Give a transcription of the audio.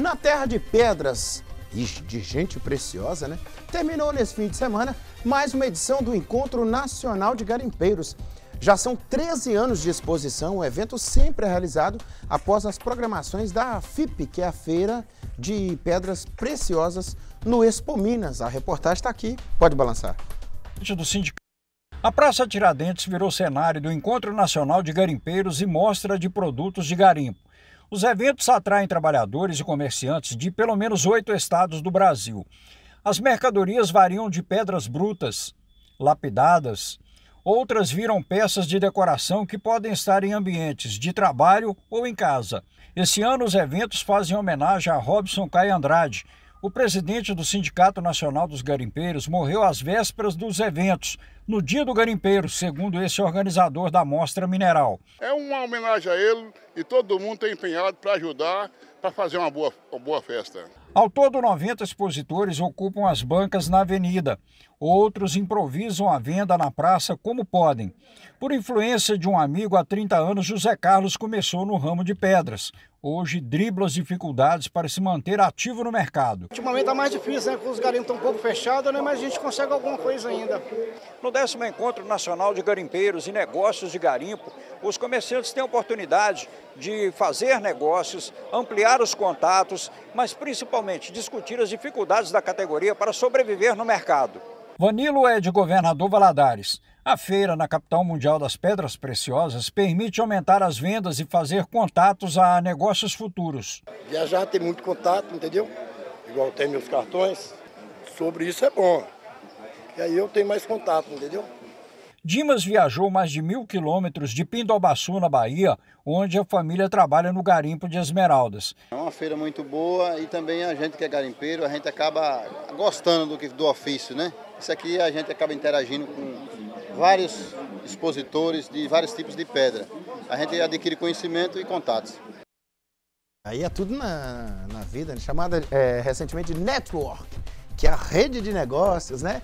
na terra de pedras e de gente preciosa, né? Terminou nesse fim de semana mais uma edição do Encontro Nacional de Garimpeiros. Já são 13 anos de exposição, o evento sempre é realizado após as programações da FIP, que é a Feira de Pedras Preciosas no Expo Minas. A reportagem está aqui, pode balançar. A Praça Tiradentes virou cenário do Encontro Nacional de Garimpeiros e Mostra de Produtos de Garimpo. Os eventos atraem trabalhadores e comerciantes de pelo menos oito estados do Brasil. As mercadorias variam de pedras brutas, lapidadas, outras viram peças de decoração que podem estar em ambientes de trabalho ou em casa. Esse ano, os eventos fazem homenagem a Robson Caio Andrade, o presidente do Sindicato Nacional dos Garimpeiros morreu às vésperas dos eventos, no dia do garimpeiro, segundo esse organizador da mostra mineral. É uma homenagem a ele e todo mundo tem empenhado para ajudar para fazer uma boa, uma boa festa. Ao todo, 90 expositores ocupam as bancas na avenida. Outros improvisam a venda na praça como podem. Por influência de um amigo há 30 anos, José Carlos começou no ramo de pedras. Hoje dribla as dificuldades para se manter ativo no mercado. Ultimamente está mais difícil, né? Porque os garimpos estão um pouco fechados, né? mas a gente consegue alguma coisa ainda. No décimo Encontro Nacional de Garimpeiros e Negócios de Garimpo, os comerciantes têm a oportunidade de fazer negócios, ampliar os contatos, mas principalmente discutir as dificuldades da categoria para sobreviver no mercado. Vanilo é de governador Valadares. A feira na capital mundial das pedras preciosas permite aumentar as vendas e fazer contatos a negócios futuros. Viajar tem muito contato, entendeu? Igual tem meus cartões. Sobre isso é bom. E aí eu tenho mais contato, entendeu? Dimas viajou mais de mil quilômetros de Pindobaçu, na Bahia, onde a família trabalha no garimpo de esmeraldas. É uma feira muito boa e também a gente que é garimpeiro, a gente acaba gostando do, do ofício, né? Isso aqui a gente acaba interagindo com vários expositores de vários tipos de pedra. A gente adquire conhecimento e contatos. Aí é tudo na, na vida, né? chamada é, recentemente de network, que é a rede de negócios, né?